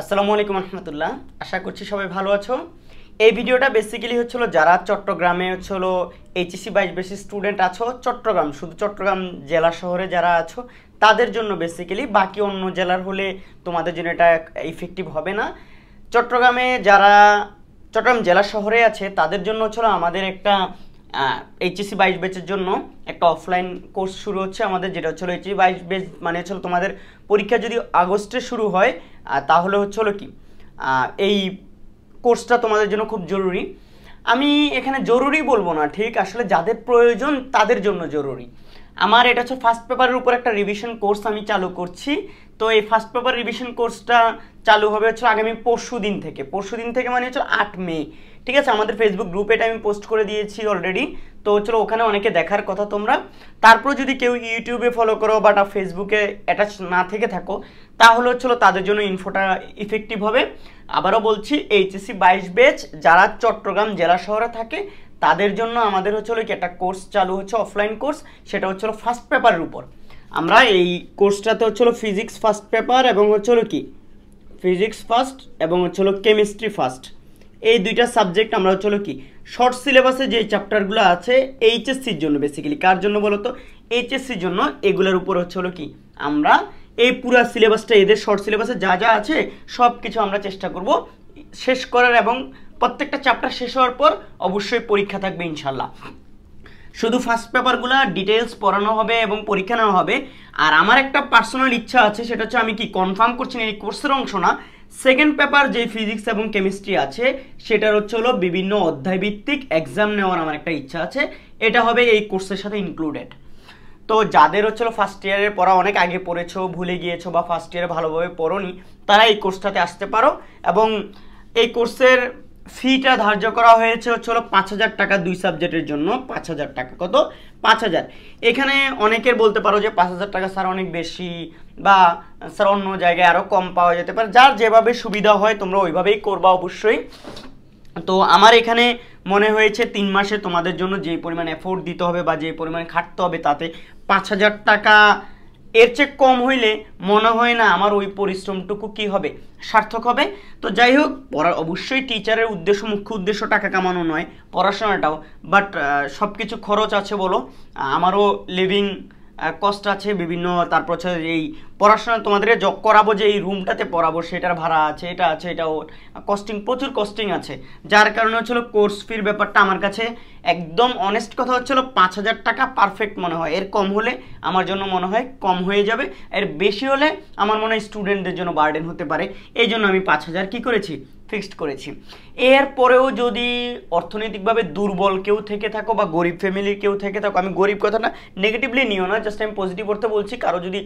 আসসালামু আলাইকুম রহমতুল্লাহ আশা করছি সবাই ভালো আছো এই ভিডিওটা বেসিক্যালি হচ্ছিলো যারা চট্টগ্রামে হচ্ছিলো এইচএসি বাইশ বেশি স্টুডেন্ট আছো চট্টগ্রাম শুধু চট্টগ্রাম জেলা শহরে যারা আছো তাদের জন্য বেসিক্যালি বাকি অন্য জেলার হলে তোমাদের জন্য এটা ইফেক্টিভ হবে না চট্টগ্রামে যারা চট্টগ্রাম জেলা শহরে আছে তাদের জন্য হচ্ছিলো আমাদের একটা এইচএসি e বাইশ ব্যাচের জন্য একটা অফলাইন কোর্স শুরু হচ্ছে আমাদের যেটা হচ্ছিলো এইচএসি e বাইশ ব্যাচ মানে হচ্ছিলো তোমাদের পরীক্ষা যদি আগস্টে শুরু হয় তাহলে হচ্ছে হলো কি এই কোর্সটা তোমাদের জন্য খুব জরুরি আমি এখানে জরুরি বলবো না ঠিক আসলে যাদের প্রয়োজন তাদের জন্য জরুরি আমার এটা হচ্ছে ফার্স্ট পেপারের উপর একটা রিভিশন কোর্স আমি চালু করছি তো এই ফার্স্ট পেপার রিভিশন কোর্সটা চালু হবে হচ্ছে আগামী পরশু দিন থেকে পরশু দিন থেকে মানে হচ্ছে আট মে ঠিক আছে আমাদের ফেসবুক গ্রুপে এটা আমি পোস্ট করে দিয়েছি অলরেডি তো চলো ওখানে অনেকে দেখার কথা তোমরা তারপর যদি কেউ ইউটিউবে ফলো করো বাট ফেসবুকে অ্যাটাচ না থেকে থাকো তাহলে চলো তাদের জন্য ইনফোটা ইফেক্টিভ হবে আবারও বলছি এইচএসি বাইশ বেচ যারা চট্টগ্রাম জেলা শহরে থাকে তাদের জন্য আমাদের হচ্ছে হলো কি একটা কোর্স চালু হচ্ছে অফলাইন কোর্স সেটা হলো ফার্স্ট পেপারের উপর আমরা এই কোর্সটাতে হলো ফিজিক্স ফার্স্ট পেপার এবং হচ্ছে হলো কি ফিজিক্স ফার্স্ট এবং হচ্ছে হলো কেমিস্ট্রি ফার্স্ট এই দুইটা সাবজেক্ট আমরা হচ্ছে হলো কি শর্ট সিলেবাসে যে চ্যাপ্টারগুলো আছে এইচএসসির জন্য বেসিক্যালি কার জন্য বলো তো এইচএসসির জন্য এগুলোর উপর হচ্ছে হলো কি আমরা এই পুরা সিলেবাসটা এদের শর্ট সিলেবাসে যা যা আছে সব কিছু আমরা চেষ্টা করব শেষ করার এবং প্রত্যেকটা চ্যাপ্টার শেষ হওয়ার পর অবশ্যই পরীক্ষা থাকবে ইনশাল্লাহ শুধু ফার্স্ট পেপারগুলো ডিটেলস পড়ানো হবে এবং পরীক্ষা নেওয়া হবে আর আমার একটা পার্সোনাল ইচ্ছা আছে সেটা হচ্ছে আমি কি কনফার্ম করছি না এই কোর্সের অংশ না সেকেন্ড পেপার যে ফিজিক্স এবং কেমিস্ট্রি আছে সেটার হচ্ছে হলো বিভিন্ন অধ্যায়ভিত্তিক এক্সাম নেওয়ার আমার একটা ইচ্ছা আছে এটা হবে এই কোর্সের সাথে ইনক্লুডেড তো যাদের হচ্ছে হলো ফার্স্ট ইয়ারের পড়া অনেক আগে পড়েছো ভুলে গিয়েছো বা ফার্স্ট ইয়ারে ভালোভাবে পড়ো তারা এই কোর্সটাতে আসতে পারো এবং এই কোর্সের ফিটা ধার্য করা হয়েছে হচ্ছে হলো পাঁচ হাজার টাকা দুই সাবজেক্টের জন্য পাঁচ হাজার টাকা কত পাঁচ হাজার এখানে অনেকের বলতে পারো যে পাঁচ হাজার টাকা স্যার অনেক বেশি বা স্যার অন্য জায়গায় আরও কম পাওয়া যেতে পারে যার যেভাবে সুবিধা হয় তোমরা ওইভাবেই করবা অবশ্যই তো আমার এখানে মনে হয়েছে তিন মাসে তোমাদের জন্য যে পরিমাণ এফোর্ট দিতে হবে বা যে পরিমাণ খাটতে হবে তাতে পাঁচ হাজার টাকা এর চেয়ে কম হইলে মনে হয় না আমার ওই পরিশ্রমটুকু কি হবে সার্থক হবে তো যাই হোক পড়ার অবশ্যই টিচারের উদ্দেশ্য মুখ্য উদ্দেশ্য টাকা কামানো নয় পড়াশোনাটাও বাট সব কিছু খরচ আছে বলো আমারও লিভিং কষ্ট আছে বিভিন্ন তারপর হচ্ছে এই পড়াশোনা তোমাদের যোগ করাবো যে এই রুমটাতে পড়াবো সেটার ভাড়া আছে এটা আছে এটা কস্টিং প্রচুর কস্টিং আছে যার কারণে হচ্ছিলো কোর্স ফির ব্যাপারটা আমার কাছে একদম অনেস্ট কথা হচ্ছিলো পাঁচ হাজার টাকা পারফেক্ট মনে হয় এর কম হলে আমার জন্য মনে হয় কম হয়ে যাবে এর বেশি হলে আমার মনে হয় স্টুডেন্টদের জন্য বার্ডেন হতে পারে এই জন্য আমি পাঁচ হাজার কী করেছি ফিক্সড করেছি এর পরেও যদি অর্থনৈতিকভাবে দুর্বল কেউ থেকে থাকো বা গরিব ফ্যামিলির কেউ থেকে থাকো আমি গরিব কথাটা নেগেটিভলি নিও না জাস্ট আমি পজিটিভ করতে বলছি কারো যদি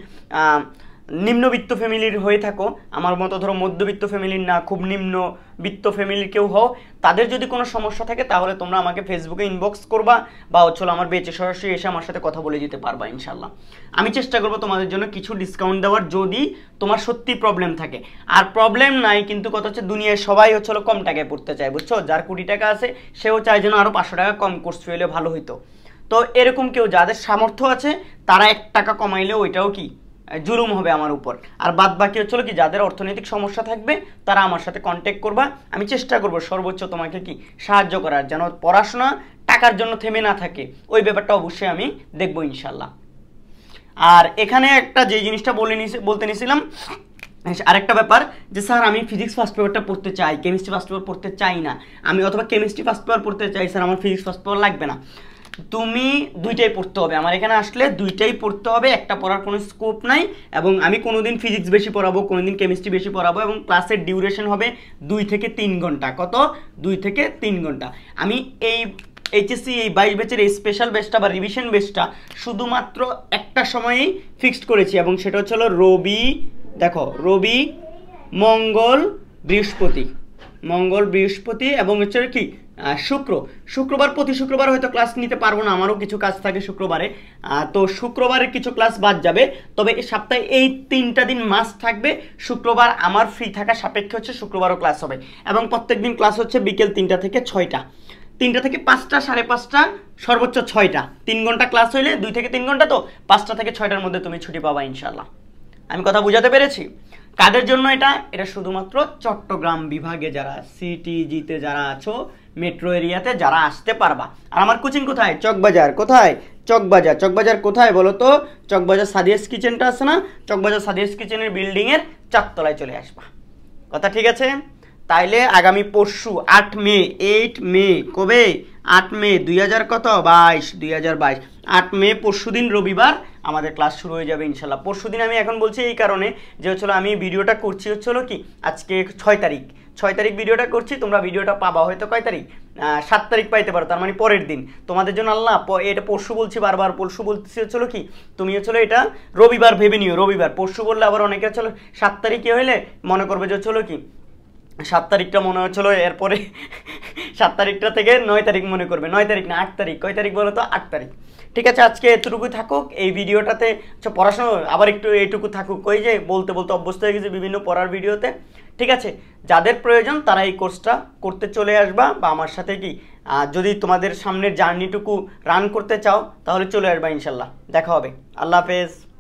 নিম্নবিত্ত ফ্যামিলির হয়ে থাকো আমার মতো ধরো মধ্যবিত্ত ফ্যামিলির না খুব নিম্নবিত্ত ফ্যামিলির কেউ হও তাদের যদি কোনো সমস্যা থাকে তাহলে তোমরা আমাকে ফেসবুকে ইনবক্স করবা বা হচ্ছে আমার বেচে সরাসরি এসে আমার সাথে কথা বলে যেতে পারবা ইনশাল্লাহ আমি চেষ্টা করবো তোমাদের জন্য কিছু ডিসকাউন্ট দেওয়ার যদি তোমার সত্যি প্রবলেম থাকে আর প্রবলেম নাই কিন্তু কথা হচ্ছে দুনিয়ায় সবাই হচ্ছে কম টাকায় পড়তে চায় বুঝছো যার কুড়ি টাকা আছে সেও চায় যেন আরও পাঁচশো টাকা কম কোর্স ফেলে ভালো হইতো তো এরকম কেউ যাদের সামর্থ্য আছে তারা এক টাকা কমাইলেও ওইটাও কি জুলুম হবে আমার উপর আর বাদ বাকি হচ্ছিল কি যাদের অর্থনৈতিক সমস্যা থাকবে তারা আমার সাথে কন্ট্যাক্ট করবা আমি চেষ্টা করব সর্বোচ্চ তোমাকে কি সাহায্য করার যেন পড়াশোনা টাকার জন্য থেমে না থাকে ওই ব্যাপারটা অবশ্যই আমি দেখব ইনশাল্লাহ আর এখানে একটা যে জিনিসটা বলে বলতে নিয়েছিলাম আরেকটা ব্যাপার যে স্যার আমি ফিজিক্স ফার্স্ট পেপারটা পড়তে চাই কেমিস্ট্রি ফার্স্ট পেপার পড়তে চাই না আমি অথবা কেমিস্ট্রি ফার্স্ট পেপার পড়তে চাই স্যার আমার ফিজিক্স ফার্স্ট পেপার লাগবে না তুমি দুইটাই পড়তে হবে আমার এখানে আসলে দুইটাই পড়তে হবে একটা পড়ার কোনো স্কোপ নাই এবং আমি কোনোদিন ফিজিক্স বেশি পড়াবো কোনোদিন কেমিস্ট্রি বেশি পড়াবো এবং ক্লাসের ডিউরেশন হবে দুই থেকে তিন ঘন্টা কত দুই থেকে তিন ঘন্টা আমি এই এইচএসসি এই বাইশ ব্যাচের এই স্পেশাল ব্যাচটা বা রিভিশন ব্যাচটা শুধুমাত্র একটা সময়েই ফিক্সড করেছি এবং সেটা হচ্ছে হলো রবি দেখো রবি মঙ্গল বৃহস্পতি মঙ্গল বৃহস্পতি এবং হচ্ছে কি শুক্র শুক্রবার প্রতি শুক্রবার হয়তো ক্লাস নিতে পারবো না আমারও কিছু কাজ থাকে শুক্রবারে তো শুক্রবারের কিছু ক্লাস বাদ যাবে তবে সপ্তাহে এই তিনটা দিন মাস থাকবে শুক্রবার আমার ফ্রি থাকা সাপেক্ষে হচ্ছে শুক্রবারও ক্লাস হবে এবং প্রত্যেক দিন ক্লাস হচ্ছে বিকেল তিনটা থেকে ছয়টা তিনটা থেকে পাঁচটা সাড়ে পাঁচটা সর্বোচ্চ ছয়টা তিন ঘন্টা ক্লাস হইলে দুই থেকে তিন ঘন্টা তো পাঁচটা থেকে ছয়টার মধ্যে তুমি ছুটি পাবা ইনশাল্লাহ আমি কথা বুঝাতে পেরেছি কাদের জন্য এটা এটা শুধুমাত্র চট্টগ্রাম বিভাগে যারা সিটিজিতে যারা আছো মেট্রো এরিয়াতে যারা আসতে পারবা আর আমার কোচিং কোথায় চকবাজার কোথায় চকবাজার চকবাজার কোথায় বলো তো চকবাজার সাদিয়াস কিচেনটা আছে না চকবাজার সাদিয়াস কিচেনের বিল্ডিংয়ের চারতলায় চলে আসবা কথা ঠিক আছে তাইলে আগামী পরশু আট মে এইট মে কবে আট মে দুই হাজার কত বাইশ দুই হাজার বাইশ আট মে পরশুদিন রবিবার আমাদের ক্লাস শুরু হয়ে যাবে ইনশাল্লাহ পরশুদিন আমি এখন বলছি এই কারণে যে হচ্ছিলো আমি ভিডিওটা করছি হচ্ছিলো কি আজকে ছয় তারিখ ছয় তারিখ ভিডিওটা করছি তোমরা ভিডিওটা পাবা হয়তো কয় তারিখ সাত তারিখ পাইতে পারো তার মানে পরের দিন তোমাদের জন্য আল্লাহ এটা পরশু বলছি বারবার পরশু বলতেছি হচ্ছিলো কি তুমি হচ্ছিলো এটা রবিবার ভেবে নিও রবিবার পরশু বললে আবার অনেকে হচ্ছিলো সাত তারিখ তারিখে হইলে মনে করবে যে হচ্ছিলো কি সাত তারিখটা মনে হচ্ছিলো এরপরে সাত তারিখটা থেকে নয় তারিখ মনে করবে নয় তারিখ না আট তারিখ কয় তারিখ বলো তো আট তারিখ ঠিক আছে আজকে এতটুকু থাকুক এই ভিডিওটাতে আচ্ছা, পড়াশোনা আবার একটু এইটুকু থাকুক ওই যে বলতে বলতে অভ্যস্ত হয়ে গেছে বিভিন্ন পড়ার ভিডিওতে ঠিক আছে যাদের প্রয়োজন তারা এই কোর্সটা করতে চলে আসবা বা আমার সাথে কি যদি তোমাদের সামনের জার্নিটুকু রান করতে চাও তাহলে চলে আসবা ইনশাল্লাহ দেখা হবে আল্লাহ হাফেজ